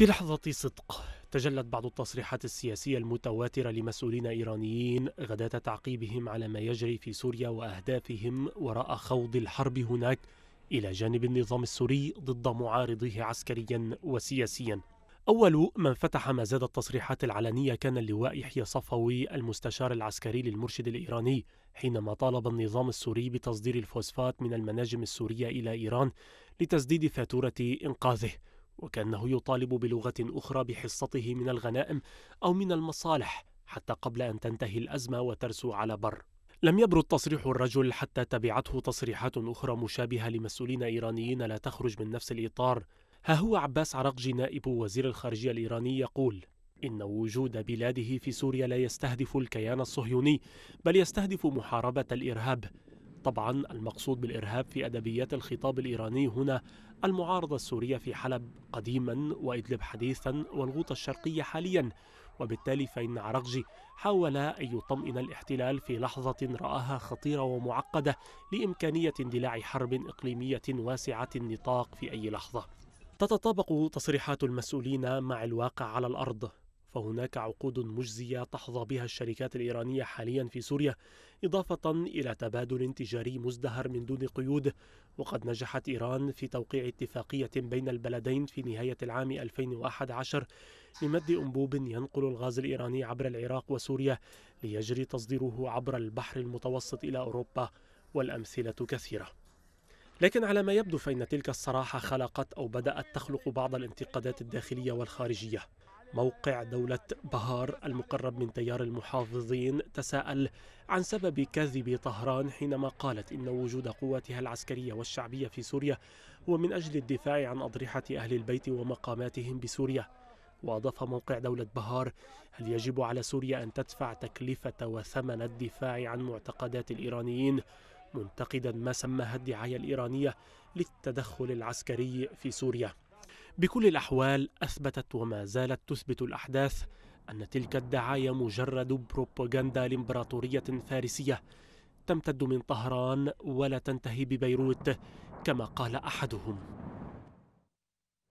في لحظة صدق تجلت بعض التصريحات السياسية المتواترة لمسؤولين إيرانيين غداة تعقيبهم على ما يجري في سوريا وأهدافهم وراء خوض الحرب هناك إلى جانب النظام السوري ضد معارضيه عسكريا وسياسيا أول من فتح مزاد التصريحات العلنية كان اللواء يحيى صفوي المستشار العسكري للمرشد الإيراني حينما طالب النظام السوري بتصدير الفوسفات من المناجم السورية إلى إيران لتسديد فاتورة إنقاذه وكأنه يطالب بلغة أخرى بحصته من الغنائم أو من المصالح حتى قبل أن تنتهي الأزمة وترسو على بر لم يبرد تصريح الرجل حتى تبعته تصريحات أخرى مشابهة لمسؤولين إيرانيين لا تخرج من نفس الإطار ها هو عباس عراقجي نائب وزير الخارجية الإيراني يقول إن وجود بلاده في سوريا لا يستهدف الكيان الصهيوني بل يستهدف محاربة الإرهاب طبعا المقصود بالارهاب في ادبيات الخطاب الايراني هنا المعارضه السوريه في حلب قديما وادلب حديثا والغوطه الشرقيه حاليا وبالتالي فان عرقجي حاول ان يطمئن الاحتلال في لحظه راها خطيره ومعقده لامكانيه اندلاع حرب اقليميه واسعه النطاق في اي لحظه تتطابق تصريحات المسؤولين مع الواقع على الارض فهناك عقود مجزية تحظى بها الشركات الإيرانية حاليا في سوريا إضافة إلى تبادل تجاري مزدهر من دون قيود وقد نجحت إيران في توقيع اتفاقية بين البلدين في نهاية العام 2011 لمد أنبوب ينقل الغاز الإيراني عبر العراق وسوريا ليجري تصديره عبر البحر المتوسط إلى أوروبا والأمثلة كثيرة لكن على ما يبدو فإن تلك الصراحة خلقت أو بدأت تخلق بعض الانتقادات الداخلية والخارجية موقع دولة بهار المقرب من تيار المحافظين تساءل عن سبب كذب طهران حينما قالت إن وجود قواتها العسكرية والشعبية في سوريا هو من أجل الدفاع عن أضرحة أهل البيت ومقاماتهم بسوريا وأضاف موقع دولة بهار هل يجب على سوريا أن تدفع تكلفة وثمن الدفاع عن معتقدات الإيرانيين منتقدا ما سماها الدعاية الإيرانية للتدخل العسكري في سوريا بكل الأحوال أثبتت وما زالت تثبت الأحداث أن تلك الدعاية مجرد بروباغندا لإمبراطورية فارسية تمتد من طهران ولا تنتهي ببيروت كما قال أحدهم